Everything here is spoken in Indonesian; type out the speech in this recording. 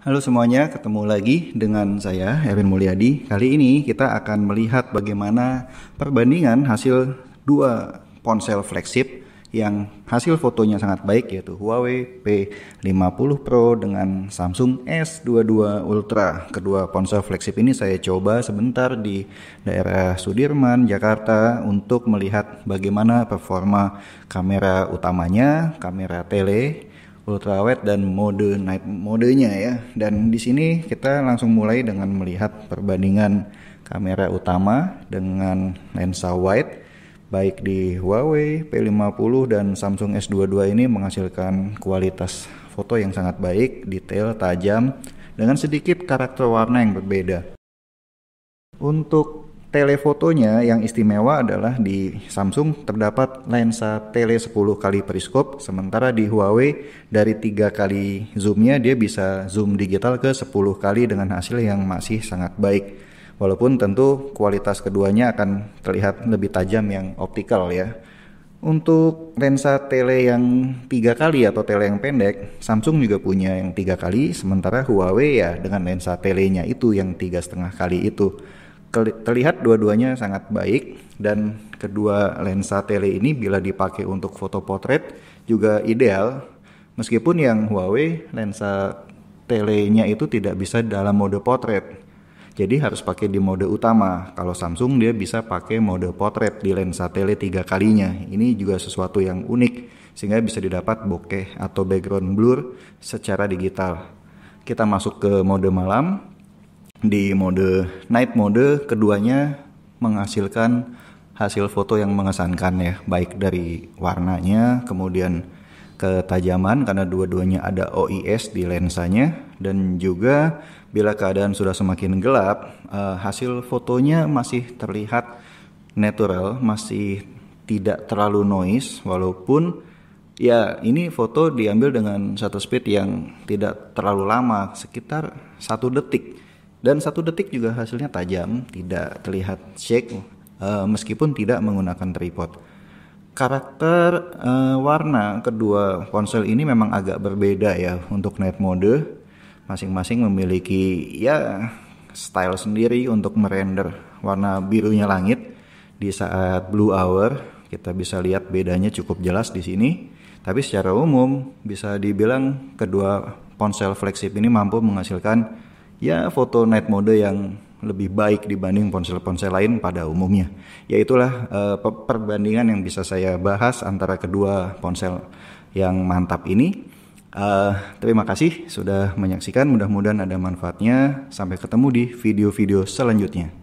Halo semuanya, ketemu lagi dengan saya Erwin Mulyadi. Kali ini kita akan melihat bagaimana perbandingan hasil dua ponsel flagship yang hasil fotonya sangat baik yaitu Huawei P50 Pro dengan Samsung S22 Ultra. Kedua ponsel flagship ini saya coba sebentar di daerah Sudirman, Jakarta untuk melihat bagaimana performa kamera utamanya, kamera tele, ultrawide dan mode night modenya ya. Dan di sini kita langsung mulai dengan melihat perbandingan kamera utama dengan lensa wide baik di Huawei P50 dan Samsung S22 ini menghasilkan kualitas foto yang sangat baik, detail, tajam dengan sedikit karakter warna yang berbeda. Untuk Telefotonya yang istimewa adalah di Samsung terdapat lensa tele 10 kali periskop, sementara di Huawei dari tiga kali zoomnya dia bisa zoom digital ke 10 kali dengan hasil yang masih sangat baik. Walaupun tentu kualitas keduanya akan terlihat lebih tajam yang optikal ya. Untuk lensa tele yang tiga kali atau tele yang pendek, Samsung juga punya yang tiga kali, sementara Huawei ya dengan lensa telenya itu yang tiga setengah kali itu terlihat dua-duanya sangat baik dan kedua lensa tele ini bila dipakai untuk foto potret juga ideal meskipun yang Huawei lensa telenya itu tidak bisa dalam mode potret jadi harus pakai di mode utama kalau Samsung dia bisa pakai mode potret di lensa tele tiga kalinya ini juga sesuatu yang unik sehingga bisa didapat bokeh atau background blur secara digital kita masuk ke mode malam di mode night mode keduanya menghasilkan hasil foto yang mengesankan ya baik dari warnanya kemudian ketajaman karena dua-duanya ada OIS di lensanya dan juga bila keadaan sudah semakin gelap uh, hasil fotonya masih terlihat natural masih tidak terlalu noise walaupun ya ini foto diambil dengan satu speed yang tidak terlalu lama sekitar satu detik dan satu detik juga hasilnya tajam, tidak terlihat shake uh, meskipun tidak menggunakan tripod. Karakter uh, warna kedua ponsel ini memang agak berbeda ya untuk night mode. Masing-masing memiliki ya style sendiri untuk merender warna birunya langit di saat blue hour kita bisa lihat bedanya cukup jelas di sini. Tapi secara umum bisa dibilang kedua ponsel flagship ini mampu menghasilkan ya foto night mode yang lebih baik dibanding ponsel-ponsel lain pada umumnya. Yaitulah eh, perbandingan yang bisa saya bahas antara kedua ponsel yang mantap ini. Uh, terima kasih sudah menyaksikan, mudah-mudahan ada manfaatnya. Sampai ketemu di video-video selanjutnya.